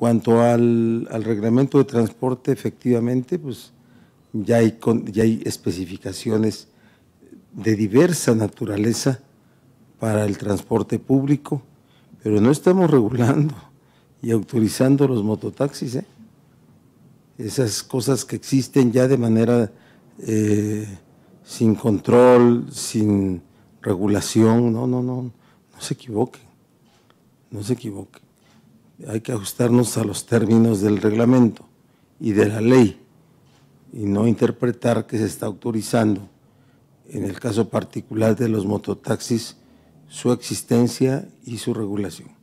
cuanto al, reglamento de transporte, efectivamente, pues ya hay, ya hay especificaciones de diversa naturaleza para el transporte público, pero no estamos regulando y autorizando los mototaxis. ¿eh? Esas cosas que existen ya de manera eh, sin control, sin regulación, no, no, no, no se equivoquen, no se equivoquen hay que ajustarnos a los términos del reglamento y de la ley y no interpretar que se está autorizando, en el caso particular de los mototaxis, su existencia y su regulación.